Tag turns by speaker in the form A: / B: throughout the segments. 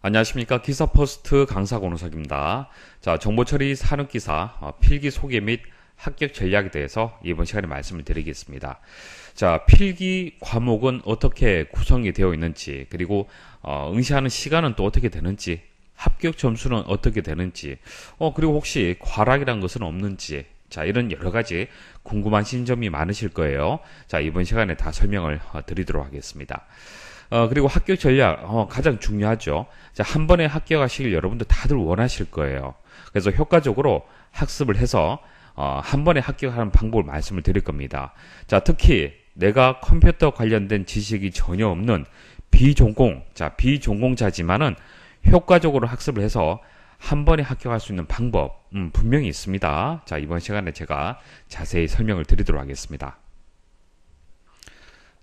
A: 안녕하십니까 기사포스트 강사 권호석입니다. 자 정보처리 산업기사 어, 필기 소개 및 합격 전략에 대해서 이번 시간에 말씀을 드리겠습니다. 자 필기 과목은 어떻게 구성이 되어 있는지 그리고 어, 응시하는 시간은 또 어떻게 되는지 합격 점수는 어떻게 되는지 어 그리고 혹시 과락이란 것은 없는지 자, 이런 여러 가지 궁금하신 점이 많으실 거예요. 자, 이번 시간에 다 설명을 어, 드리도록 하겠습니다. 어, 그리고 합격 전략 어, 가장 중요하죠. 자, 한 번에 합격하시길 여러분들 다들 원하실 거예요. 그래서 효과적으로 학습을 해서 어, 한 번에 합격하는 방법을 말씀을 드릴 겁니다. 자, 특히 내가 컴퓨터 관련된 지식이 전혀 없는 비전공, 자, 비전공자지만은 효과적으로 학습을 해서 한 번에 합격할 수 있는 방법, 음, 분명히 있습니다. 자, 이번 시간에 제가 자세히 설명을 드리도록 하겠습니다.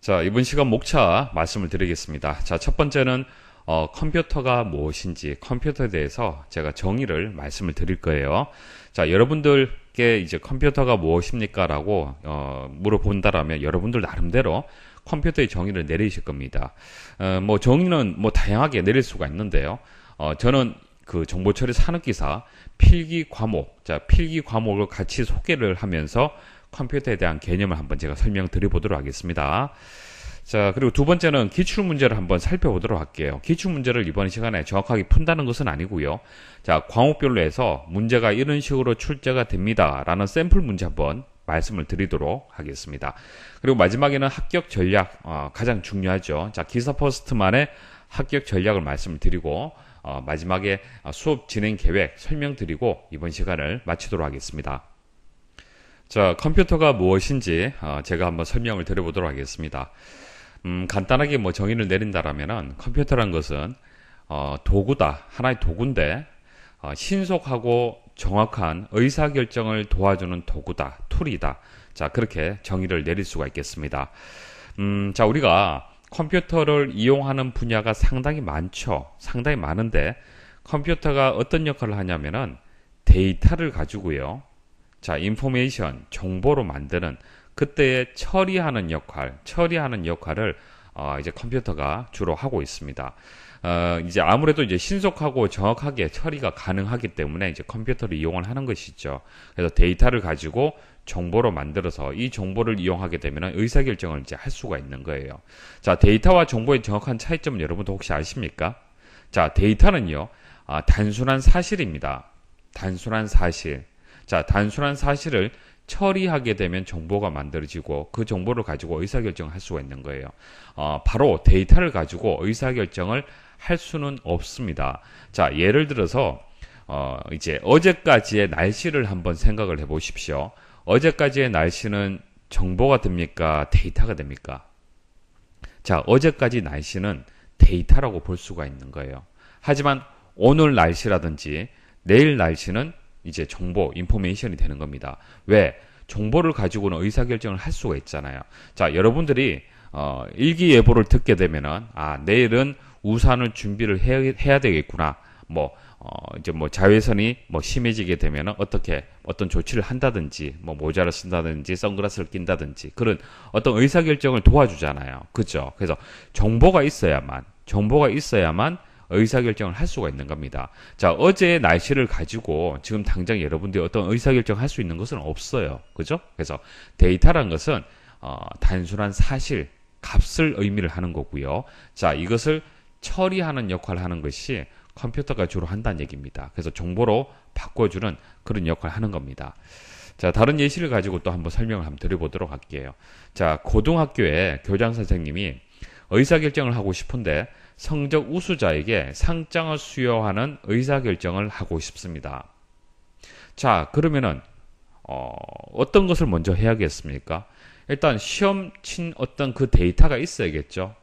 A: 자, 이번 시간 목차 말씀을 드리겠습니다. 자, 첫 번째는 어, 컴퓨터가 무엇인지 컴퓨터에 대해서 제가 정의를 말씀을 드릴 거예요. 자, 여러분들께 이제 컴퓨터가 무엇입니까? 라고 어, 물어본다라면 여러분들 나름대로 컴퓨터의 정의를 내리실 겁니다. 어, 뭐 정의는 뭐 다양하게 내릴 수가 있는데요. 어, 저는 그 정보처리 산업기사 필기 과목, 자, 필기 과목을 같이 소개를 하면서 컴퓨터에 대한 개념을 한번 제가 설명드려 보도록 하겠습니다. 자, 그리고 두 번째는 기출 문제를 한번 살펴보도록 할게요. 기출 문제를 이번 시간에 정확하게 푼다는 것은 아니고요. 자, 과목별로 해서 문제가 이런 식으로 출제가 됩니다라는 샘플 문제 한번 말씀을 드리도록 하겠습니다. 그리고 마지막에는 합격 전략 어, 가장 중요하죠. 자, 기사 포스트만의 합격 전략을 말씀드리고 을 어, 마지막에 수업 진행 계획 설명드리고 이번 시간을 마치도록 하겠습니다. 자, 컴퓨터가 무엇인지 어, 제가 한번 설명을 드려보도록 하겠습니다. 음, 간단하게 뭐 정의를 내린다라면 컴퓨터란 것은 어, 도구다 하나의 도구인데 어, 신속하고 정확한 의사 결정을 도와주는 도구다 툴이다. 자 그렇게 정의를 내릴 수가 있겠습니다. 음, 자 우리가 컴퓨터를 이용하는 분야가 상당히 많죠. 상당히 많은데 컴퓨터가 어떤 역할을 하냐면은 데이터를 가지고요. 자, 인포메이션, 정보로 만드는 그때의 처리하는 역할, 처리하는 역할을 어, 이제 컴퓨터가 주로 하고 있습니다. 어, 이제 아무래도 이제 신속하고 정확하게 처리가 가능하기 때문에 이제 컴퓨터를 이용을 하는 것이죠. 그래서 데이터를 가지고 정보로 만들어서 이 정보를 이용하게 되면 의사결정을 이제 할 수가 있는 거예요. 자, 데이터와 정보의 정확한 차이점 은 여러분도 혹시 아십니까? 자, 데이터는요, 아, 단순한 사실입니다. 단순한 사실. 자, 단순한 사실을 처리하게 되면 정보가 만들어지고 그 정보를 가지고 의사결정할 을 수가 있는 거예요. 어, 바로 데이터를 가지고 의사결정을 할 수는 없습니다. 자, 예를 들어서 어, 이제 어제까지의 날씨를 한번 생각을 해 보십시오. 어제까지의 날씨는 정보가 됩니까? 데이터가 됩니까? 자, 어제까지 날씨는 데이터라고 볼 수가 있는 거예요. 하지만 오늘 날씨라든지 내일 날씨는 이제 정보, 인포메이션이 되는 겁니다. 왜? 정보를 가지고는 의사결정을 할 수가 있잖아요. 자, 여러분들이 어, 일기예보를 듣게 되면은 아 내일은 우산을 준비를 해야, 해야 되겠구나. 뭐 어, 이제 뭐 자외선이 뭐 심해지게 되면은 어떻게 어떤 조치를 한다든지 뭐 모자를 쓴다든지 선글라스를 낀다든지 그런 어떤 의사결정을 도와주잖아요. 그죠? 그래서 정보가 있어야만 정보가 있어야만 의사결정을 할 수가 있는 겁니다. 자, 어제의 날씨를 가지고 지금 당장 여러분들이 어떤 의사결정 할수 있는 것은 없어요. 그죠? 그래서 데이터란 것은 어, 단순한 사실, 값을 의미를 하는 거고요. 자, 이것을 처리하는 역할을 하는 것이 컴퓨터가 주로 한다는 얘기입니다. 그래서 정보로 바꿔주는 그런 역할을 하는 겁니다. 자, 다른 예시를 가지고 또 한번 설명을 한번 드려보도록 할게요. 자, 고등학교에 교장 선생님이 의사결정을 하고 싶은데 성적 우수자에게 상장을 수여하는 의사결정을 하고 싶습니다. 자, 그러면은, 어, 어떤 것을 먼저 해야겠습니까? 일단 시험 친 어떤 그 데이터가 있어야겠죠.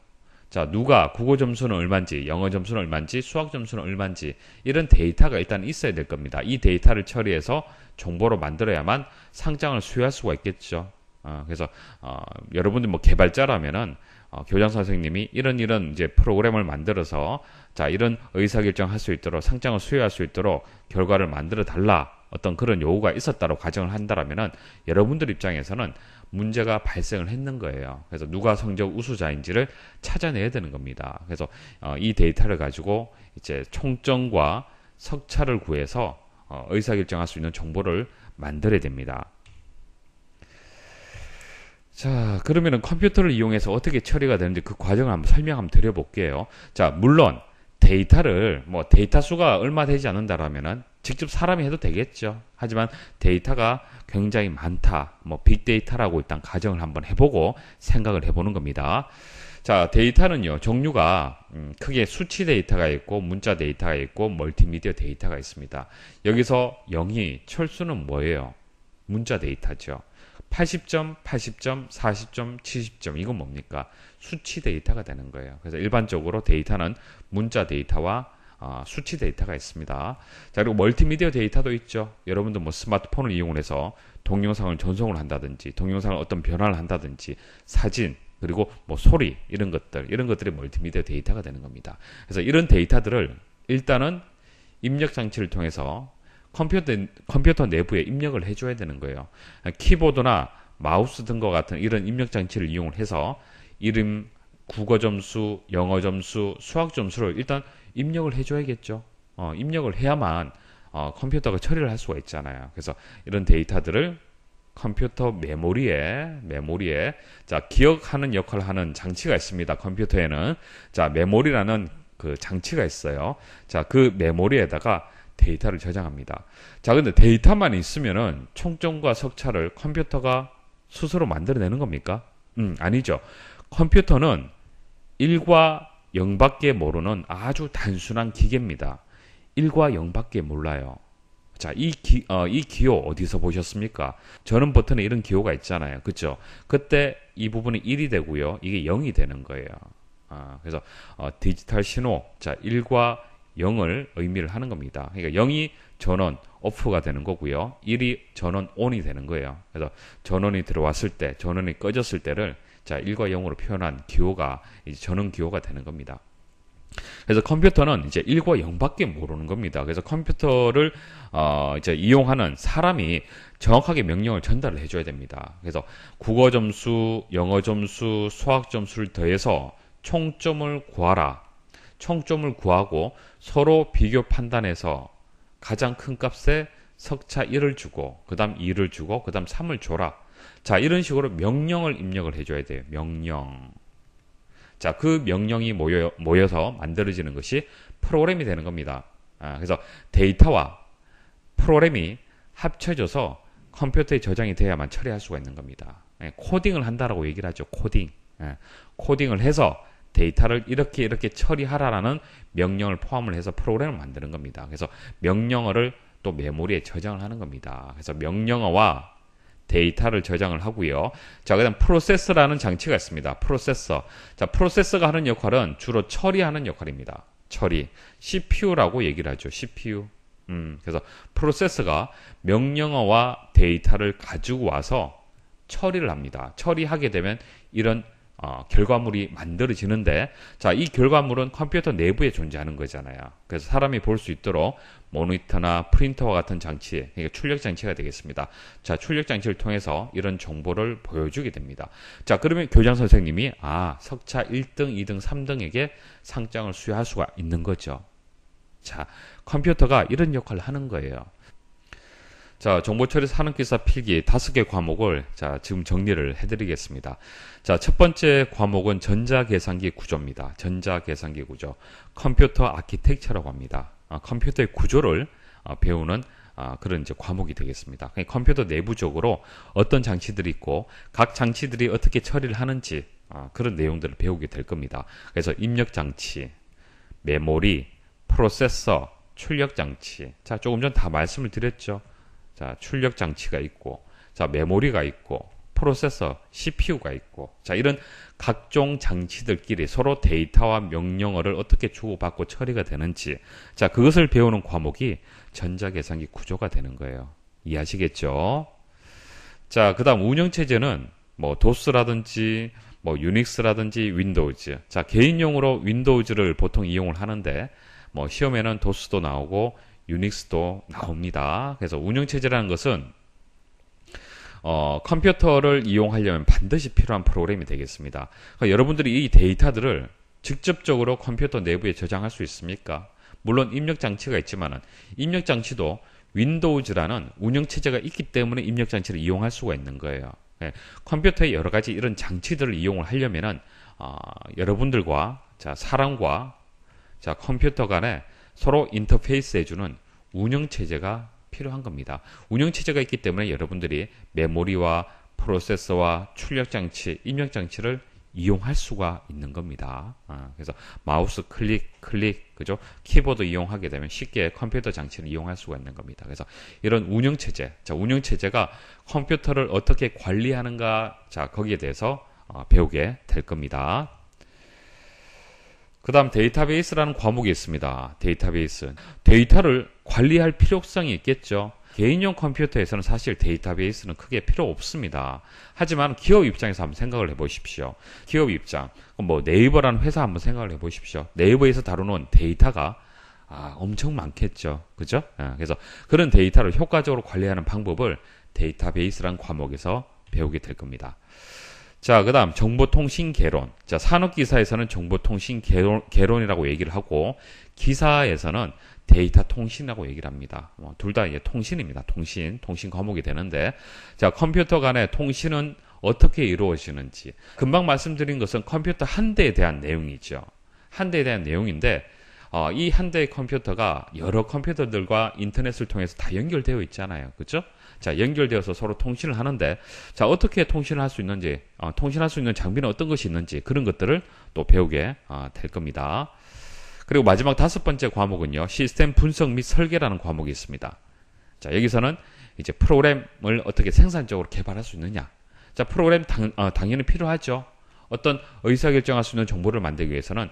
A: 자, 누가 국어 점수는 얼만지 영어 점수는 얼만지 수학 점수는 얼만지 이런 데이터가 일단 있어야 될 겁니다. 이 데이터를 처리해서 정보로 만들어야만 상장을 수여할 수가 있겠죠. 어, 그래서 어, 여러분들 뭐 개발자라면은 어, 교장 선생님이 이런 이런 이제 프로그램을 만들어서 자 이런 의사결정 할수 있도록 상장을 수여할 수 있도록 결과를 만들어 달라 어떤 그런 요구가 있었다고 가정을 한다라면은 여러분들 입장에서는 문제가 발생을 했는 거예요. 그래서 누가 성적 우수자인지를 찾아내야 되는 겁니다. 그래서 어, 이 데이터를 가지고 이제 총점과 석차를 구해서 어, 의사결정할 수 있는 정보를 만들어야 됩니다. 자, 그러면 컴퓨터를 이용해서 어떻게 처리가 되는지 그 과정을 한번 설명 한번 드려볼게요. 자, 물론 데이터를 뭐 데이터 수가 얼마 되지 않는다라면은 직접 사람이 해도 되겠죠. 하지만 데이터가 굉장히 많다. 뭐 빅데이터라고 일단 가정을 한번 해보고 생각을 해보는 겁니다. 자, 데이터는요, 종류가 음, 크게 수치 데이터가 있고 문자 데이터가 있고 멀티미디어 데이터가 있습니다. 여기서 0이 철수는 뭐예요? 문자 데이터죠. 80점, 80점, 40점, 70점. 이건 뭡니까? 수치 데이터가 되는 거예요. 그래서 일반적으로 데이터는 문자 데이터와 아, 수치 데이터가 있습니다. 자, 그리고 멀티미디어 데이터도 있죠. 여러분도 뭐 스마트폰을 이용해서 동영상을 전송을 한다든지, 동영상을 어떤 변화를 한다든지, 사진, 그리고 뭐 소리, 이런 것들, 이런 것들이 멀티미디어 데이터가 되는 겁니다. 그래서 이런 데이터들을 일단은 입력 장치를 통해서 컴퓨터, 컴퓨터 내부에 입력을 해줘야 되는 거예요. 키보드나 마우스 등과 같은 이런 입력 장치를 이용을 해서 이름, 국어 점수, 영어 점수, 수학 점수를 일단 입력을 해줘야겠죠. 어, 입력을 해야만 어, 컴퓨터가 처리를 할 수가 있잖아요. 그래서 이런 데이터들을 컴퓨터 메모리에 메모리에 자 기억하는 역할을 하는 장치가 있습니다. 컴퓨터에는 자 메모리라는 그 장치가 있어요. 자그 메모리에다가 데이터를 저장합니다. 자, 근데 데이터만 있으면은 총점과 석차를 컴퓨터가 스스로 만들어내는 겁니까? 음, 아니죠. 컴퓨터는 1과 0밖에 모르는 아주 단순한 기계입니다. 1과 0밖에 몰라요. 자, 이, 기, 어, 이 기호 어디서 보셨습니까? 저는 버튼에 이런 기호가 있잖아요. 그쵸 그때 이 부분이 1이 되고요. 이게 0이 되는 거예요. 아, 그래서 어, 디지털 신호, 자, 1과 0을 의미를 하는 겁니다. 그러니까 0이 전원 오프가 되는 거고요. 1이 전원 온이 되는 거예요. 그래서 전원이 들어왔을 때, 전원이 꺼졌을 때를 자 1과 0으로 표현한 기호가 이제 전원 기호가 되는 겁니다. 그래서 컴퓨터는 이제 1과 0밖에 모르는 겁니다. 그래서 컴퓨터를 어 이제 이용하는 사람이 정확하게 명령을 전달을 해줘야 됩니다. 그래서 국어 점수, 영어 점수, 수학 점수를 더해서 총점을 구하라. 총점을 구하고 서로 비교 판단해서 가장 큰 값에 석차 1을 주고 그다음 2를 주고 그다음 3을 줘라. 자, 이런 식으로 명령을 입력을 해 줘야 돼요. 명령. 자, 그 명령이 모여 모여서 만들어지는 것이 프로그램이 되는 겁니다. 아, 그래서 데이터와 프로그램이 합쳐져서 컴퓨터에 저장이 돼야만 처리할 수가 있는 겁니다. 예, 코딩을 한다라고 얘기를 하죠. 코딩. 예, 코딩을 해서 데이터를 이렇게 이렇게 처리하라라는 명령을 포함을 해서 프로그램을 만드는 겁니다. 그래서 명령어를 또 메모리에 저장을 하는 겁니다. 그래서 명령어와 데이터를 저장을 하고요. 자, 그다음 프로세서라는 장치가 있습니다. 프로세서. 자, 프로세서가 하는 역할은 주로 처리하는 역할입니다. 처리. CPU라고 얘기를 하죠. CPU. 음, 그래서 프로세서가 명령어와 데이터를 가지고 와서 처리를 합니다. 처리하게 되면 이런 어, 결과물이 만들어지는데 자이 결과물은 컴퓨터 내부에 존재하는 거잖아요. 그래서 사람이 볼 수 있도록 모니터나 프린터와 같은 장치, 그러니까 출력 장치가 되겠습니다. 자 출력 장치를 통해서 이런 정보를 보여주게 됩니다. 자 그러면 교장 선생님이 아 석차 1등, 2등, 3등에게 상장을 수여할 수가 있는 거죠. 자 컴퓨터가 이런 역할을 하는 거예요. 자, 정보처리 산업기사 필기 다섯 개 과목을 자, 지금 정리를 해드리겠습니다. 자, 첫 번째 과목은 전자계산기 구조입니다. 전자계산기 구조. 컴퓨터 아키텍처라고 합니다. 아, 컴퓨터의 구조를 아, 배우는 아, 그런 이제 과목이 되겠습니다. 그러니까 컴퓨터 내부적으로 어떤 장치들이 있고 각 장치들이 어떻게 처리를 하는지 아, 그런 내용들을 배우게 될 겁니다. 그래서 입력 장치, 메모리, 프로세서, 출력 장치. 자, 조금 전 다 말씀을 드렸죠. 자, 출력 장치가 있고, 자, 메모리가 있고, 프로세서 CPU가 있고, 자, 이런 각종 장치들끼리 서로 데이터와 명령어를 어떻게 주고받고 처리가 되는지, 자, 그것을 배우는 과목이 전자계산기 구조가 되는 거예요. 이해하시겠죠? 자, 그 다음 운영체제는 뭐 도스라든지 뭐 유닉스라든지 윈도우즈. 자, 개인용으로 윈도우즈를 보통 이용을 하는데, 뭐 시험에는 도스도 나오고 유닉스도 나옵니다. 그래서 운영체제라는 것은 어, 컴퓨터를 이용하려면 반드시 필요한 프로그램이 되겠습니다. 그러니까 여러분들이 이 데이터들을 직접적으로 컴퓨터 내부에 저장할 수 있습니까? 물론 입력 장치가 있지만 입력 장치도 윈도우즈라는 운영 체제가 있기 때문에 입력 장치를 이용할 수가 있는 거예요. 예, 컴퓨터의 여러 가지 이런 장치들을 이용을 하려면은 어, 여러분들과 자 사람과 자 컴퓨터 간에 서로 인터페이스 해주는 운영체제가 필요한 겁니다. 운영체제가 있기 때문에 여러분들이 메모리와 프로세서와 출력장치, 입력장치를 이용할 수가 있는 겁니다. 아, 그래서 마우스 클릭, 클릭, 그죠? 키보드 이용하게 되면 쉽게 컴퓨터 장치를 이용할 수가 있는 겁니다. 그래서 이런 운영체제, 자, 운영체제가 컴퓨터를 어떻게 관리하는가, 자, 거기에 대해서 어, 배우게 될 겁니다. 그 다음 데이터베이스라는 과목이 있습니다. 데이터베이스. 데이터를 관리할 필요성이 있겠죠. 개인용 컴퓨터에서는 사실 데이터베이스는 크게 필요 없습니다. 하지만 기업 입장에서 한번 생각을 해보십시오. 기업 입장, 뭐 네이버라는 회사 한번 생각을 해보십시오. 네이버에서 다루는 데이터가 아, 엄청 많겠죠. 그죠? 예, 그래서 그런 데이터를 효과적으로 관리하는 방법을 데이터베이스라는 과목에서 배우게 될 겁니다. 자, 그 다음, 정보통신 개론. 자, 산업기사에서는 정보통신 개론, 개론이라고 얘기를 하고, 기사에서는 데이터 통신이라고 얘기를 합니다. 어, 뭐 둘 다 이제 통신입니다. 통신, 통신 과목이 되는데, 자, 컴퓨터 간의 통신은 어떻게 이루어지는지. 금방 말씀드린 것은 컴퓨터 한 대에 대한 내용이죠. 한 대에 대한 내용인데, 어, 이 한 대의 컴퓨터가 여러 컴퓨터들과 인터넷을 통해서 다 연결되어 있잖아요. 그죠? 렇자 연결되어서 서로 통신을 하는데 자 어떻게 통신을 할 수 있는지 어, 통신할 수 있는 장비는 어떤 것이 있는지 그런 것들을 또 배우게 어, 될 겁니다. 그리고 마지막 다섯 번째 과목은요 시스템 분석 및 설계라는 과목이 있습니다. 자 여기서는 이제 프로그램을 어떻게 생산적으로 개발할 수 있느냐. 자 프로그램 당, 어, 당연히 필요하죠. 어떤 의사결정할 수 있는 정보를 만들기 위해서는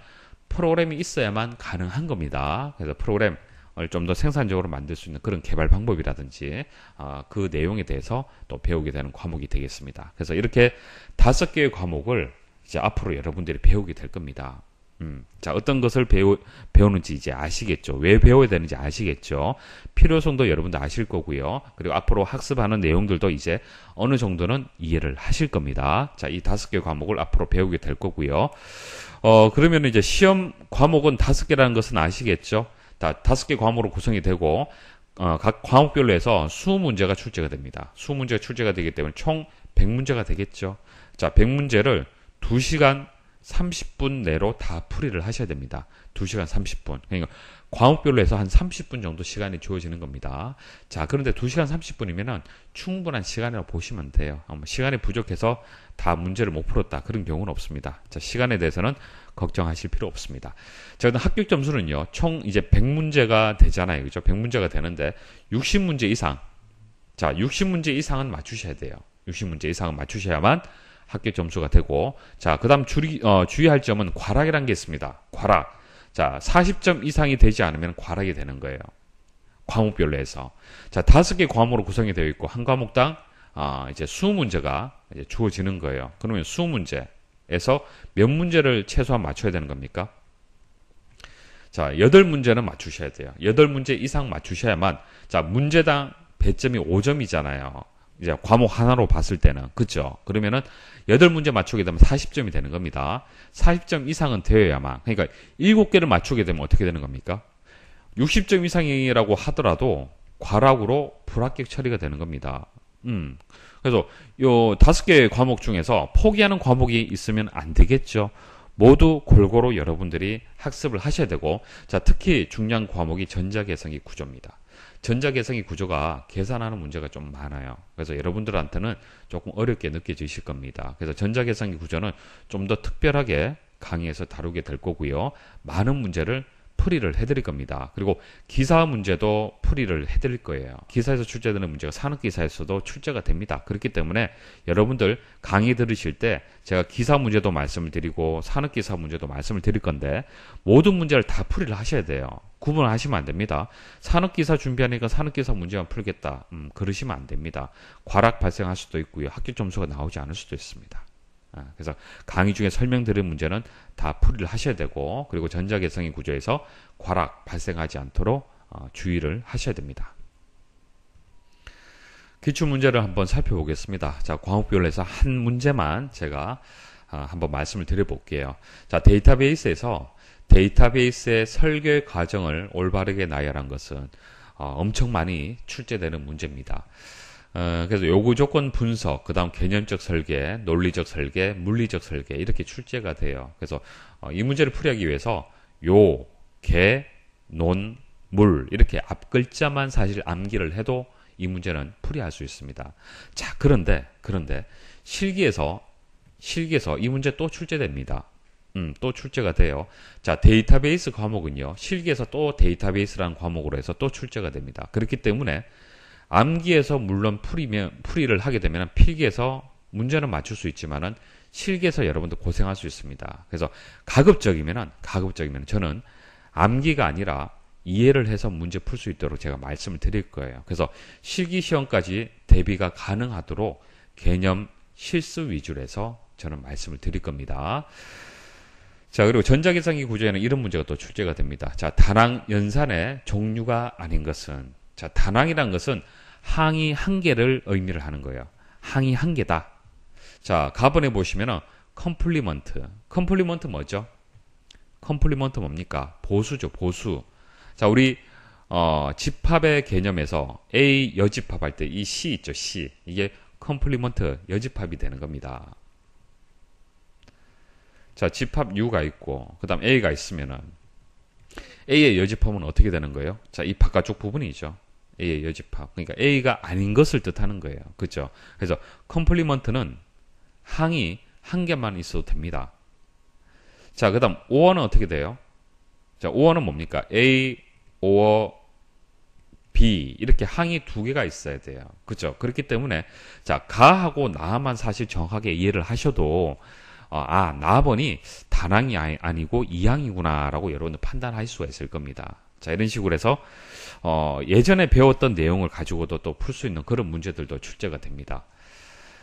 A: 프로그램이 있어야만 가능한 겁니다. 그래서 프로그램 좀더 생산적으로 만들 수 있는 그런 개발 방법이라든지 어, 그 내용에 대해서 또 배우게 되는 과목이 되겠습니다. 그래서 이렇게 다섯 개의 과목을 이제 앞으로 여러분들이 배우게 될 겁니다. 음, 자 어떤 것을 배우 배우는지 이제 아시겠죠. 왜 배워야 되는지 아시겠죠. 필요성도 여러분도 아실 거고요. 그리고 앞으로 학습하는 내용들도 이제 어느 정도는 이해를 하실 겁니다. 자이 다섯 개 과목을 앞으로 배우게 될 거고요. 어 그러면 이제 시험 과목은 다섯 개라는 것은 아시겠죠. 다 다섯 개 과목으로 구성이 되고 어, 각 과목별로 해서 수문제가 출제가 됩니다. 수문제가 출제가 되기 때문에 총 100문제가 되겠죠. 자, 100문제를 2시간 30분 내로 다 풀이를 하셔야 됩니다. 2시간 30분. 그러니까 광업별로 해서 한 30분 정도 시간이 주어지는 겁니다. 자, 그런데 2시간 30분이면은 충분한 시간이라고 보시면 돼요. 시간이 부족해서 다 문제를 못 풀었다. 그런 경우는 없습니다. 자, 시간에 대해서는 걱정하실 필요 없습니다. 자, 그럼 합격 점수는요, 총 이제 100문제가 되잖아요. 그죠? 100문제가 되는데, 60문제 이상. 자, 60문제 이상은 맞추셔야 돼요. 60문제 이상은 맞추셔야만 합격 점수가 되고, 자, 그 다음 주 어, 주의할 점은 과락이라는 게 있습니다. 과락. 자, 40점 이상이 되지 않으면 과락이 되는 거예요. 과목별로 해서. 자, 다섯 개 과목으로 구성이 되어 있고, 한 과목당, 아, 이제 수문제가 이제 주어지는 거예요. 그러면 수문제에서 몇 문제를 최소한 맞춰야 되는 겁니까? 자, 여덟 문제는 맞추셔야 돼요. 여덟 문제 이상 맞추셔야만, 자, 문제당 배점이 5점이잖아요. 이제 과목 하나로 봤을 때는 그죠 그러면은 여덟 문제 맞추게 되면 40점이 되는 겁니다 40점 이상은 되어야만 그러니까 일곱 개를 맞추게 되면 어떻게 되는 겁니까 60점 이상이라고 하더라도 과락으로 불합격 처리가 되는 겁니다 음 그래서 요 다섯 개의 과목 중에서 포기하는 과목이 있으면 안 되겠죠 모두 골고루 여러분들이 학습을 하셔야 되고 자 특히 중요한 과목이 전자계성의 구조입니다 전자계산기 구조가 계산하는 문제가 좀 많아요. 그래서 여러분들한테는 조금 어렵게 느껴지실 겁니다. 그래서 전자계산기 구조는 좀 더 특별하게 강의에서 다루게 될 거고요. 많은 문제를 풀이를 해드릴 겁니다. 그리고 기사 문제도 풀이를 해드릴 거예요. 기사에서 출제되는 문제가 산업기사에서도 출제가 됩니다. 그렇기 때문에 여러분들 강의 들으실 때 제가 기사 문제도 말씀을 드리고 산업기사 문제도 말씀을 드릴 건데 모든 문제를 다 풀이를 하셔야 돼요. 구분을 하시면 안 됩니다. 산업기사 준비하니까 산업기사 문제만 풀겠다. 음, 그러시면 안 됩니다. 과락 발생할 수도 있고요. 학교 점수가 나오지 않을 수도 있습니다. 아, 그래서 강의 중에 설명드린 문제는 다 풀이를 하셔야 되고 그리고 전자계성의 구조에서 과락 발생하지 않도록 어, 주의를 하셔야 됩니다. 기출 문제를 한번 살펴보겠습니다. 자, 과목별로 해서 한 문제만 제가 어, 한번 말씀을 드려볼게요. 자, 데이터베이스에서 데이터베이스의 설계 과정을 올바르게 나열한 것은 어, 엄청 많이 출제되는 문제입니다. 어, 그래서 요구 조건 분석, 그 다음 개념적 설계, 논리적 설계, 물리적 설계, 이렇게 출제가 돼요. 그래서 어, 이 문제를 풀이하기 위해서 요, 개, 논, 물, 이렇게 앞 글자만 사실 암기를 해도 이 문제는 풀이할 수 있습니다. 자, 그런데, 그런데, 실기에서, 실기에서 이 문제 또 출제됩니다. 음, 또 출제가 돼요. 자, 데이터베이스 과목은요, 실기에서 또 데이터베이스라는 과목으로 해서 또 출제가 됩니다. 그렇기 때문에 암기에서 물론 풀이면 풀이를 하게 되면 필기에서 문제는 맞출 수 있지만은 실기에서 여러분도 고생할 수 있습니다. 그래서 가급적이면은 가급적이면 저는 암기가 아니라 이해를 해서 문제 풀 수 있도록 제가 말씀을 드릴 거예요. 그래서 실기 시험까지 대비가 가능하도록 개념 실수 위주로 해서 저는 말씀을 드릴 겁니다. 자, 그리고 전자계산기 구조에는 이런 문제가 또 출제가 됩니다. 자, 다낭 연산의 종류가 아닌 것은 자, 다낭이란 것은 항이 한 개를 의미를 하는 거예요. 항이 한 개다. 자, 가번에 보시면은 컴플리먼트. 컴플리먼트 뭐죠? 컴플리먼트 뭡니까? 보수죠, 보수. 자, 우리 어, 집합의 개념에서 A 여집합 할 때 이 C 있죠, C. 이게 컴플리먼트 여집합이 되는 겁니다. 자, 집합 U가 있고 그다음 A가 있으면은 A의 여집합은 어떻게 되는 거예요? 자, 이 바깥쪽 부분이죠. A의 예, 여집합. 그러니까 A가 아닌 것을 뜻하는 거예요. 그죠 그래서 컴플리먼트는 항이 한 개만 있어도 됩니다. 자, 그다음 오어는 어떻게 돼요? 자, 오어는 뭡니까? A 오어 B 이렇게 항이 두 개가 있어야 돼요. 그죠 그렇기 때문에 자, 가하고 나만 사실 정확하게 이해를 하셔도 어, 아, 나번이 단항이 아니, 아니고 이항이구나라고 여러분들 판단할 수가 있을 겁니다. 자, 이런 식으로 해서 어, 예전에 배웠던 내용을 가지고도 또 풀 수 있는 그런 문제들도 출제가 됩니다.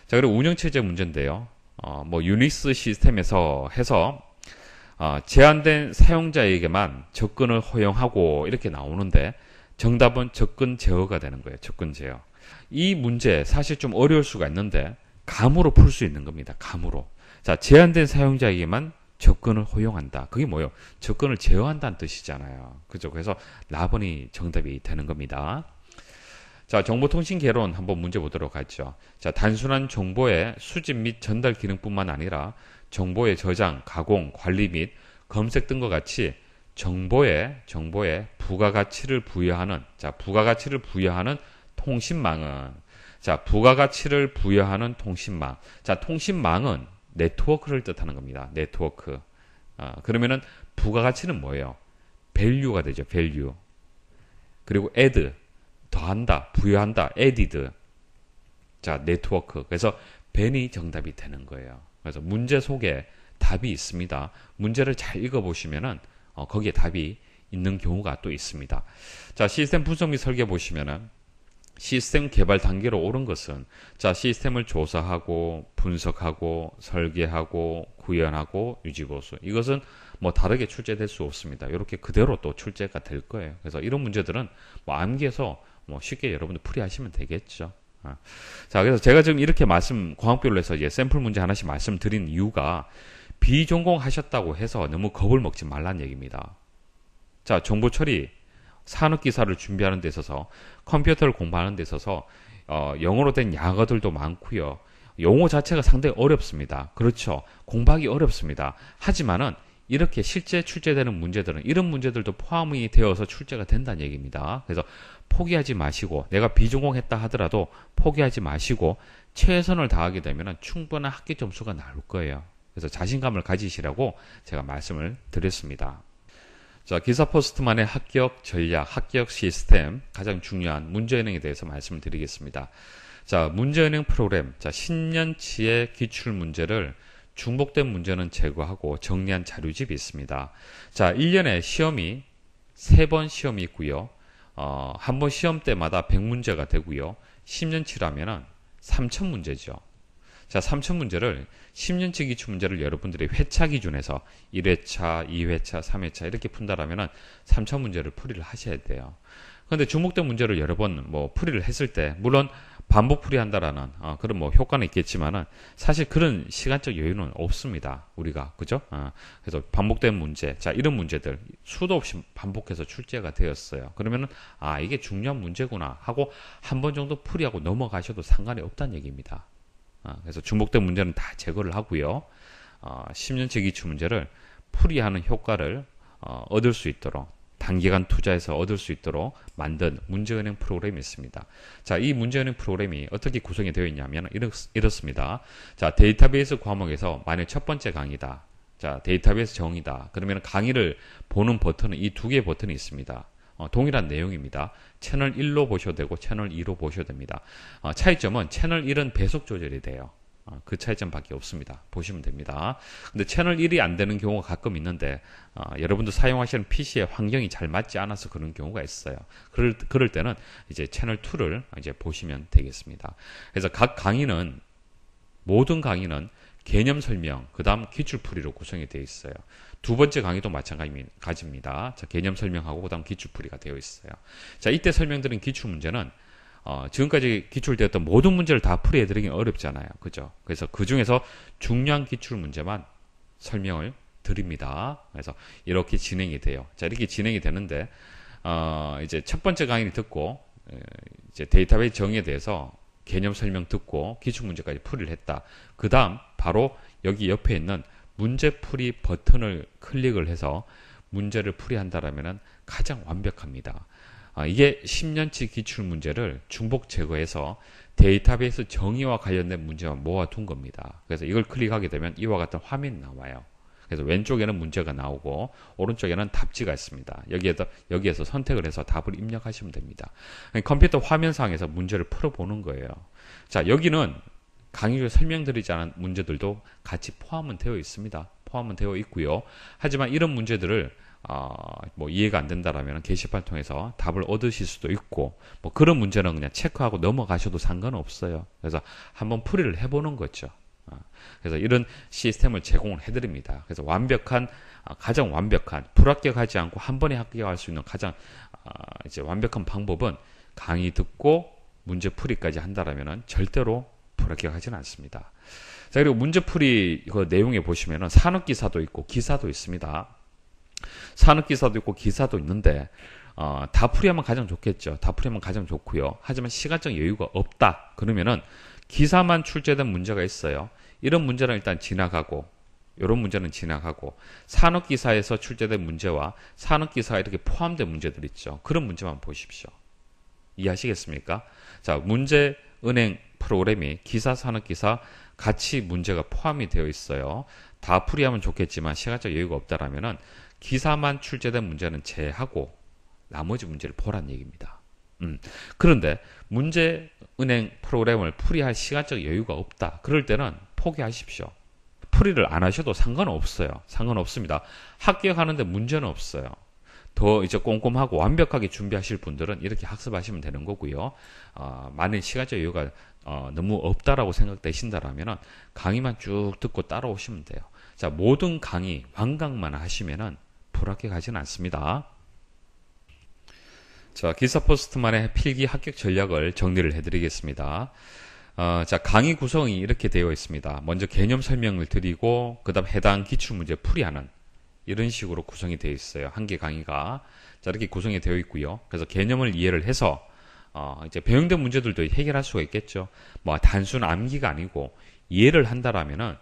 A: 자, 그리고 운영체제 문제인데요. 어, 뭐 유닉스 시스템에서 해서 어, 제한된 사용자에게만 접근을 허용하고 이렇게 나오는데 정답은 접근 제어가 되는 거예요. 접근 제어. 이 문제 사실 좀 어려울 수가 있는데 감으로 풀 수 있는 겁니다. 감으로. 자, 제한된 사용자에게만 접근을 허용한다. 그게 뭐예요? 접근을 제어한다는 뜻이잖아요. 그죠? 그래서 라번이 정답이 되는 겁니다. 자, 정보통신개론 한번 문제 보도록 하죠. 자, 단순한 정보의 수집 및 전달 기능뿐만 아니라 정보의 저장, 가공, 관리 및 검색 등과 같이 정보에정보에 부가가치를 부여하는 자, 부가가치를 부여하는 통신망은 자, 부가가치를 부여하는 통신망. 자, 통신망은 네트워크를 뜻하는 겁니다. 네트워크. 어, 그러면은 부가가치는 뭐예요? 밸류가 되죠. 밸류. 그리고 a 드 더한다, 부여한다, 에디드. 자, 네트워크. 그래서 벤이 정답이 되는 거예요. 그래서 문제 속에 답이 있습니다. 문제를 잘 읽어보시면은 어, 거기에 답이 있는 경우가 또 있습니다. 자, 시스템 분석및 설계 보시면은 시스템 개발 단계로 오른 것은 자 시스템을 조사하고 분석하고 설계하고 구현하고 유지보수 이것은 뭐 다르게 출제될 수 없습니다. 이렇게 그대로 또 출제가 될 거예요. 그래서 이런 문제들은 뭐 암기해서 뭐 쉽게 여러분들 풀이하시면 되겠죠. 아. 자 그래서 제가 지금 이렇게 말씀 과학별로 해서 이제 샘플 문제 하나씩 말씀드린 이유가 비전공하셨다고 해서 너무 겁을 먹지 말란 얘기입니다. 자 정보 처리 산업 기사를 준비하는 데 있어서 컴퓨터를 공부하는 데 있어서 어, 영어로 된 약어들도 많고요. 용어 자체가 상당히 어렵습니다. 그렇죠. 공부하기 어렵습니다. 하지만은 이렇게 실제 출제되는 문제들은 이런 문제들도 포함이 되어서 출제가 된다는 얘기입니다. 그래서 포기하지 마시고 내가 비중공했다 하더라도 포기하지 마시고 최선을 다하게 되면 충분한 학기 점수가 나올 거예요. 그래서 자신감을 가지시라고 제가 말씀을 드렸습니다. 자, 기사 포스트만의 합격 전략, 합격 시스템, 가장 중요한 문제은행에 대해서 말씀을 드리겠습니다. 자, 문제은행 프로그램, 자, 10년치의 기출 문제를 중복된 문제는 제거하고 정리한 자료집이 있습니다. 자, 1년에 시험이 3번 시험이 있고요. 어, 한 번 시험 때마다 100문제가 되고요. 10년치라면은 3,000문제죠. 자, 3천 문제를 10년치 기출 문제를 여러분들이 회차 기준에서 1회차, 2회차, 3회차 이렇게 푼다라면은 3천 문제를 풀이를 하셔야 돼요. 그런데 주목된 문제를 여러 번 뭐 풀이를 했을 때 물론 반복 풀이한다라는 어, 그런 뭐 효과는 있겠지만은 사실 그런 시간적 여유는 없습니다 우리가 그죠? 어, 그래서 반복된 문제 자 이런 문제들 수도 없이 반복해서 출제가 되었어요 그러면은 아 이게 중요한 문제구나 하고 한 번 정도 풀이하고 넘어가셔도 상관이 없다는 얘기입니다 아, 그래서 중복된 문제는 다 제거를 하고요. 10년치 어, 기출 문제를 풀이하는 효과를 어, 얻을 수 있도록 단기간 투자해서 얻을 수 있도록 만든 문제은행 프로그램이 있습니다. 자, 이 문제은행 프로그램이 어떻게 구성이 되어 있냐면 이렇, 습니다 자, 데이터베이스 과목에서 만약 첫 번째 강의다. 자, 데이터베이스 정의다. 그러면 강의를 보는 버튼은 이 두 개의 버튼이 있습니다. 어, 동일한 내용입니다. 채널 1로 보셔도 되고 채널 2로 보셔도 됩니다. 어, 차이점은 채널 1은 배속 조절이 돼요. 어, 그 차이점밖에 없습니다. 보시면 됩니다. 근데 채널 1이 안 되는 경우가 가끔 있는데 어, 여러분도 사용하시는 PC의 환경이 잘 맞지 않아서 그런 경우가 있어요. 그럴, 그럴 때는 이제 채널 2를 이제 보시면 되겠습니다. 그래서 각 강의는 모든 강의는 개념 설명, 그 다음 기출풀이로 구성이 되어 있어요. 두 번째 강의도 마찬가지입니다. 자, 개념 설명하고 그 다음 기출풀이가 되어 있어요. 자, 이때 설명드린 기출 문제는 어, 지금까지 기출되었던 모든 문제를 다 풀이해드리긴 어렵잖아요. 그죠? 그래서 그 중에서 중요한 기출 문제만 설명을 드립니다. 그래서 이렇게 진행이 돼요. 자, 이렇게 진행이 되는데, 어, 이제 첫 번째 강의를 듣고, 이제 데이터베이스 정의에 대해서 개념 설명 듣고 기출 문제까지 풀이를 했다. 그 다음, 바로 여기 옆에 있는 문제풀이 버튼을 클릭을 해서 문제를 풀이한다라면 가장 완벽합니다. 아, 이게 10년치 기출문제를 중복 제거해서 데이터베이스 정의와 관련된 문제만 모아둔 겁니다. 그래서 이걸 클릭하게 되면 이와 같은 화면이 나와요. 그래서 왼쪽에는 문제가 나오고 오른쪽에는 답지가 있습니다. 여기에서 여기에서 선택을 해서 답을 입력하시면 됩니다. 컴퓨터 화면상에서 문제를 풀어보는 거예요. 자 여기는 강의를 설명드리지 않은 문제들도 같이 포함은 되어 있습니다. 포함은 되어 있고요. 하지만 이런 문제들을 어, 뭐 이해가 안 된다라면 게시판 통해서 답을 얻으실 수도 있고 뭐 그런 문제는 그냥 체크하고 넘어가셔도 상관없어요. 그래서 한번 풀이를 해보는 거죠. 어, 그래서 이런 시스템을 제공을 해드립니다. 그래서 완벽한 어, 가장 완벽한 불합격하지 않고 한 번에 합격할 수 있는 가장 어, 이제 완벽한 방법은 강의 듣고 문제 풀이까지 한다라면 절대로 1렇게하진 않습니다. 자, 그리고 문제풀이 그 내용에 보시면은 산업기사도 있고 기사도 있습니다. 산업기사도 있고 기사도 있는데, 어, 다 풀이하면 가장 좋겠죠. 다 풀이하면 가장 좋고요. 하지만 시간적 여유가 없다. 그러면은 기사만 출제된 문제가 있어요. 이런 문제는 일단 지나가고, 이런 문제는 지나가고 산업기사에서 출제된 문제와 산업기사에 이렇게 포함된 문제들 있죠. 그런 문제만 보십시오. 이해하시겠습니까? 자, 문제, 은행, 프로그램이 기사 산업 기사 같이 문제가 포함이 되어 있어요. 다 풀이하면 좋겠지만 시간적 여유가 없다라면은 기사만 출제된 문제는 제하고 나머지 문제를 보란 얘기입니다. 음. 그런데 문제 은행 프로그램을 풀이할 시간적 여유가 없다. 그럴 때는 포기하십시오. 풀이를 안 하셔도 상관없어요. 상관없습니다. 합격하는데 문제는 없어요. 더 이제 꼼꼼하고 완벽하게 준비하실 분들은 이렇게 학습하시면 되는 거고요. 어, 많은 시간적 여유가 어, 너무 없다라고 생각되신다면 강의만 쭉 듣고 따라오시면 돼요. 자, 모든 강의 완강만 하시면은 불합격 하진 않습니다. 자, 기사 포스트만의 필기 합격 전략을 정리를 해드리겠습니다. 어, 자, 강의 구성이 이렇게 되어 있습니다. 먼저 개념 설명을 드리고, 그 다음 해당 기출문제 풀이하는 이런 식으로 구성이 되어 있어요. 한 개 강의가. 자, 이렇게 구성이 되어 있고요. 그래서 개념을 이해를 해서 어, 이제 배경된 문제들도 해결할 수가 있겠죠. 뭐 단순 암기가 아니고 이해를 한다라면은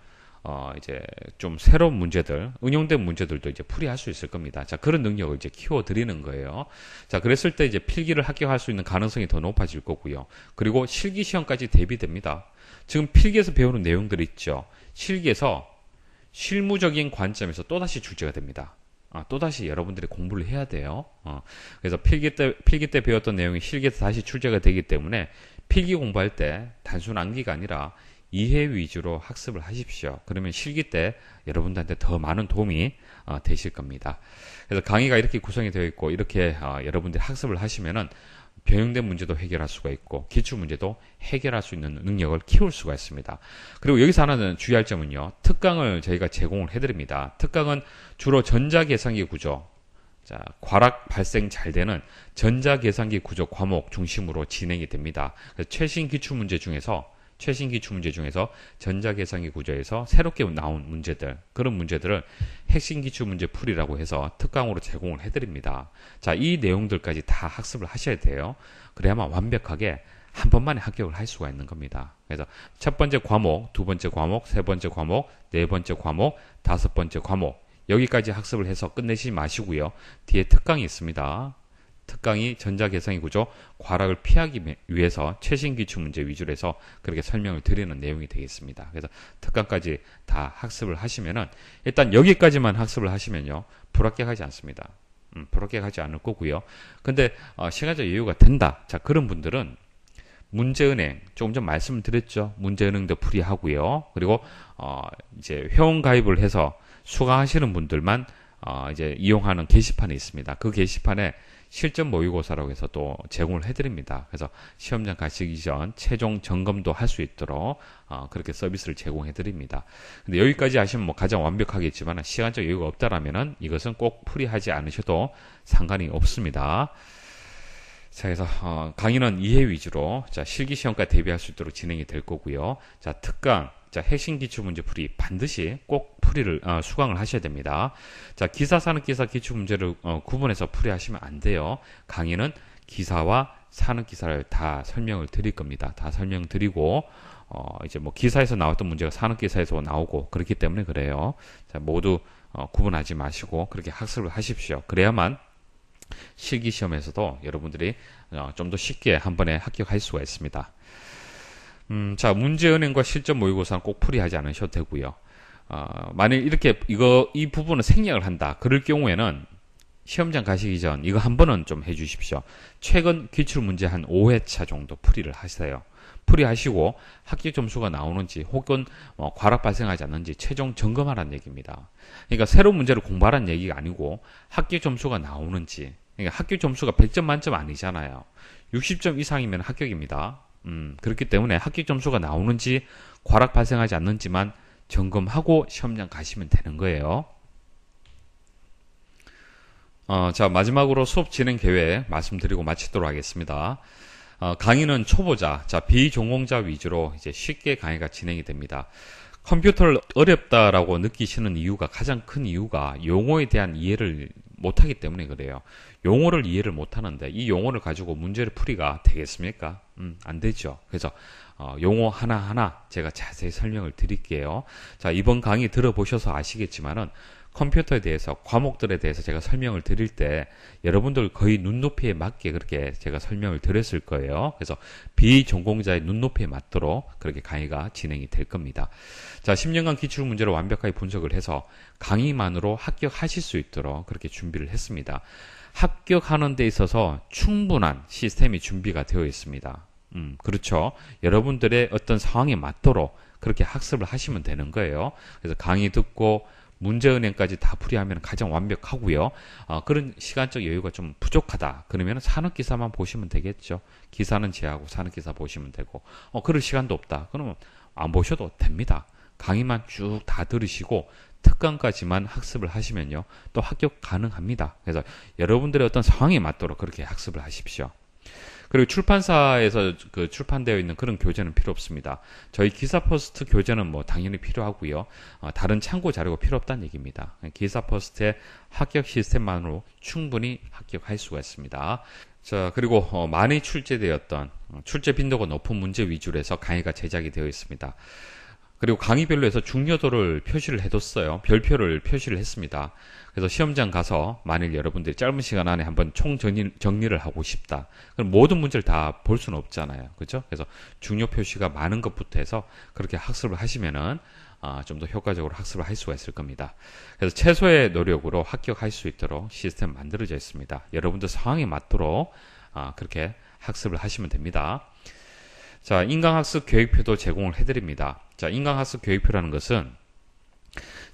A: 어, 이제 좀 새로운 문제들, 응용된 문제들도 이제 풀이할 수 있을 겁니다. 자, 그런 능력을 이제 키워드리는 거예요. 자, 그랬을 때 이제 필기를 합격할 수 있는 가능성이 더 높아질 거고요. 그리고 실기 시험까지 대비됩니다. 지금 필기에서 배우는 내용들 있죠. 실기에서 실무적인 관점에서 또다시 주제가 됩니다. 아, 또다시 여러분들이 공부를 해야 돼요. 어, 그래서 필기 때, 필기 때 배웠던 내용이 실기에서 다시 출제가 되기 때문에 필기 공부할 때 단순 암기가 아니라 이해 위주로 학습을 하십시오. 그러면 실기 때 여러분들한테 더 많은 도움이 어, 되실 겁니다. 그래서 강의가 이렇게 구성이 되어 있고 이렇게 어, 여러분들이 학습을 하시면은 변형된 문제도 해결할 수가 있고 기출 문제도 해결할 수 있는 능력을 키울 수가 있습니다. 그리고 여기서 하나는 주의할 점은요. 특강을 저희가 제공을 해드립니다. 특강은 주로 전자계산기 구조, 자, 과락 발생 잘 되는 전자계산기 구조 과목 중심으로 진행이 됩니다. 최신 기출 문제 중에서 최신 기출 문제 중에서 전자계산기 구조에서 새롭게 나온 문제들 그런 문제들을 핵심 기출 문제 풀이라고 해서 특강으로 제공을 해드립니다. 자, 이 내용들까지 다 학습을 하셔야 돼요. 그래야만 완벽하게 한 번만에 합격을 할 수가 있는 겁니다. 그래서 첫 번째 과목, 두 번째 과목, 세 번째 과목, 네 번째 과목, 다섯 번째 과목 여기까지 학습을 해서 끝내지 마시고요. 뒤에 특강이 있습니다. 특강이 전자계상의 구조, 과락을 피하기 위해서 최신 기출 문제 위주로 해서 그렇게 설명을 드리는 내용이 되겠습니다. 그래서 특강까지 다 학습을 하시면은 일단 여기까지만 학습을 하시면요 불합격하지 않습니다. 음, 불합격하지 않을 거고요. 근데 어, 시간적 여유가 된다. 자 그런 분들은 문제은행 조금 전 말씀드렸죠. 문제은행도 풀이하고요. 그리고 어, 이제 회원 가입을 해서 수강하시는 분들만 어, 이제 이용하는 게시판이 있습니다. 그 게시판에 실전 모의고사라고 해서 또 제공을 해드립니다. 그래서 시험장 가시기 전 최종 점검도 할 수 있도록 어, 그렇게 서비스를 제공해드립니다. 근데 여기까지 하시면 뭐 가장 완벽하겠지만 시간적 여유가 없다라면은 이것은 꼭 풀이하지 않으셔도 상관이 없습니다. 자, 그래서 어, 강의는 이해 위주로 자 실기 시험과 대비할 수 있도록 진행이 될 거고요. 자 특강 자, 핵심 기출 문제 풀이 반드시 꼭 풀이를 어, 수강을 하셔야 됩니다. 자, 기사 사는 기사 기출 문제를 어, 구분해서 풀이하시면 안 돼요. 강의는 기사와 사는 기사를다 설명을 드릴 겁니다. 다 설명드리고 어, 이제 뭐 기사에서 나왔던 문제가 사는 기사에서 나오고 그렇기 때문에 그래요. 자, 모두 어, 구분하지 마시고 그렇게 학습을 하십시오. 그래야만 실기시험에서도 여러분들이 어, 좀더 쉽게 한 번에 합격할 수가 있습니다. 음, 자, 문제은행과 실전 모의고사는 꼭 풀이하지 않으셔도 되고요. 어, 만약 이렇게 이거 이 부분을 생략을 한다. 그럴 경우에는 시험장 가시기 전 이거 한 번은 좀 해주십시오. 최근 기출 문제 한 5회차 정도 풀이를 하세요. 풀이하시고 학기 점수가 나오는지 혹은 어, 과락 발생하지 않는지 최종 점검하라는 얘기입니다. 그러니까 새로운 문제를 공부하라는 얘기가 아니고 학기 점수가 나오는지 그러니까 학격 점수가 100점 만점 아니잖아요. 60점 이상이면 합격입니다. 음, 그렇기 때문에 합격 점수가 나오는지 과락 발생하지 않는지만 점검하고 시험장 가시면 되는 거예요. 어, 자 마지막으로 수업 진행 계획 말씀드리고 마치도록 하겠습니다. 어, 강의는 초보자, 자 비전공자 위주로 이제 쉽게 강의가 진행이 됩니다. 컴퓨터를 어렵다라고 느끼시는 이유가 가장 큰 이유가 용어에 대한 이해를 못하기 때문에 그래요. 용어를 이해를 못하는데 이 용어를 가지고 문제를 풀이가 되겠습니까? 음, 안 되죠. 그래서 어, 용어 하나하나 제가 자세히 설명을 드릴게요. 자, 이번 강의 들어보셔서 아시겠지만은 컴퓨터에 대해서 과목들에 대해서 제가 설명을 드릴 때 여러분들 거의 눈높이에 맞게 그렇게 제가 설명을 드렸을 거예요. 그래서 비전공자의 눈높이에 맞도록 그렇게 강의가 진행이 될 겁니다. 자, 10년간 기출 문제를 완벽하게 분석을 해서 강의만으로 합격하실 수 있도록 그렇게 준비를 했습니다. 합격하는 데 있어서 충분한 시스템이 준비가 되어 있습니다. 음, 그렇죠. 여러분들의 어떤 상황에 맞도록 그렇게 학습을 하시면 되는 거예요. 그래서 강의 듣고 문제은행까지 다 풀이하면 가장 완벽하고요. 어, 그런 시간적 여유가 좀 부족하다. 그러면 산업기사만 보시면 되겠죠. 기사는 제하고 산업기사 보시면 되고, 어, 그럴 시간도 없다. 그러면 안 보셔도 됩니다. 강의만 쭉 다 들으시고 특강까지만 학습을 하시면요. 또 합격 가능합니다. 그래서 여러분들의 어떤 상황에 맞도록 그렇게 학습을 하십시오. 그리고 출판사에서 그 출판되어 있는 그런 교재는 필요 없습니다. 저희 기사퍼스트 교재는 뭐 당연히 필요하고요. 어, 다른 참고 자료가 필요 없다는 얘기입니다. 기사퍼스트의 합격 시스템만으로 충분히 합격할 수가 있습니다. 자, 그리고 어, 많이 출제되었던 어, 출제 빈도가 높은 문제 위주로 해서 강의가 제작이 되어 있습니다. 그리고 강의별로 해서 중요도를 표시를 해뒀어요. 별표를 표시를 했습니다. 그래서 시험장 가서 만일 여러분들이 짧은 시간 안에 한번 총 정리, 를 하고 싶다. 그럼 모든 문제를 다 볼 수는 없잖아요. 그죠? 그래서 중요 표시가 많은 것부터 해서 그렇게 학습을 하시면은 아, 좀 더 효과적으로 학습을 할 수가 있을 겁니다. 그래서 최소의 노력으로 합격할 수 있도록 시스템 만들어져 있습니다. 여러분들 상황에 맞도록 아, 그렇게 학습을 하시면 됩니다. 자, 인강학습 교육표도 제공을 해드립니다. 자, 인강학습 계획표라는 것은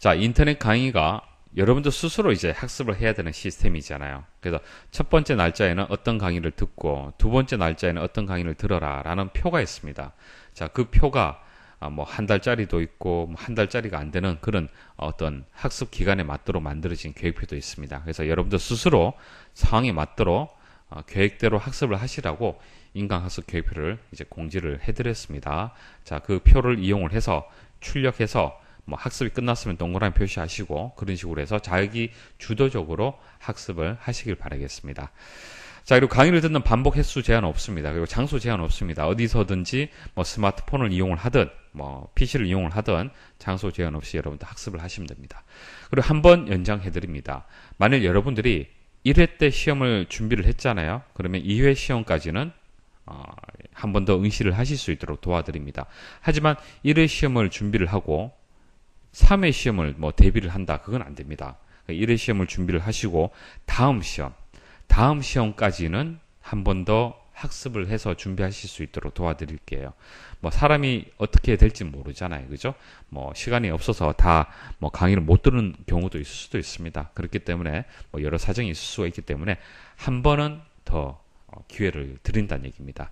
A: 자, 인터넷 강의가 여러분들 스스로 이제 학습을 해야 되는 시스템이잖아요. 그래서 첫 번째 날짜에는 어떤 강의를 듣고 두 번째 날짜에는 어떤 강의를 들어라라는 표가 있습니다. 자, 그 표가 아, 뭐한 달짜리도 있고 뭐 한 달짜리가 안 되는 그런 어떤 학습 기간에 맞도록 만들어진 계획표도 있습니다. 그래서 여러분들 스스로 상황에 맞도록 아, 계획대로 학습을 하시라고 인강학습 계획표를 이제 공지를 해드렸습니다. 자, 그 표를 이용을 해서 출력해서 뭐 학습이 끝났으면 동그라미 표시하시고 그런 식으로 해서 자기 주도적으로 학습을 하시길 바라겠습니다. 자, 그리고 강의를 듣는 반복 횟수 제한 없습니다. 그리고 장소 제한 없습니다. 어디서든지 뭐 스마트폰을 이용을 하든 뭐 PC를 이용을 하든 장소 제한 없이 여러분들 학습을 하시면 됩니다. 그리고 한 번 연장해 드립니다. 만일 여러분들이 1회 때 시험을 준비를 했잖아요. 그러면 2회 시험까지는 어, 한 번 더 응시를 하실 수 있도록 도와드립니다. 하지만 1회 시험을 준비를 하고 3회 시험을 뭐 대비를 한다. 그건 안 됩니다. 1회 시험을 준비를 하시고 다음 시험, 다음 시험까지는 한번더 학습을 해서 준비하실 수 있도록 도와드릴게요. 뭐 사람이 어떻게 될지 모르잖아요. 그죠? 뭐 시간이 없어서 다 뭐 강의를 못 들은 경우도 있을 수도 있습니다. 그렇기 때문에 뭐 여러 사정이 있을 수가 있기 때문에 한 번은 더 어, 기회를 드린다는 얘기입니다.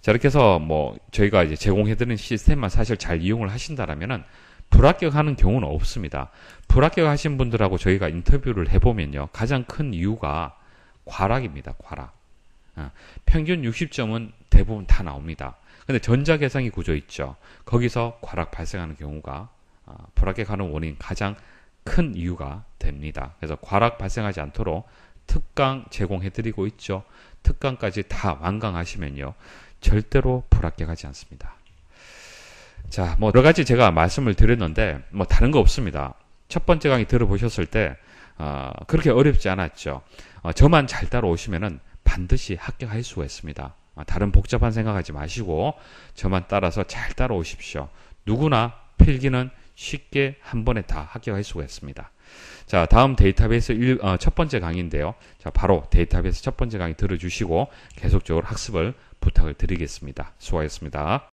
A: 자, 이렇게 해서 뭐 저희가 이제 제공해드리는 시스템만 사실 잘 이용을 하신다라면은 불합격하는 경우는 없습니다. 불합격하신 분들하고 저희가 인터뷰를 해보면요. 가장 큰 이유가 과락입니다. 과락. 어, 평균 60점은 대부분 다 나옵니다. 근데 전자계상이 구조 있죠. 거기서 과락 발생하는 경우가 불합격하는 어, 원인 가장 큰 이유가 됩니다. 그래서 과락 발생하지 않도록 특강 제공해드리고 있죠. 특강까지 다 완강하시면요. 절대로 불합격하지 않습니다. 자, 뭐 여러 가지 제가 말씀을 드렸는데 뭐 다른 거 없습니다. 첫 번째 강의 들어보셨을 때 어, 그렇게 어렵지 않았죠. 어, 저만 잘 따라오시면은 반드시 합격할 수가 있습니다. 아, 다른 복잡한 생각하지 마시고 저만 따라서 잘 따라오십시오. 누구나 필기는 쉽게 한 번에 다 합격할 수가 있습니다. 자, 다음 데이터베이스 일, 어, 첫 번째 강의인데요. 자, 바로 데이터베이스 첫 번째 강의 들어주시고 계속적으로 학습을 부탁을 드리겠습니다. 수고하셨습니다.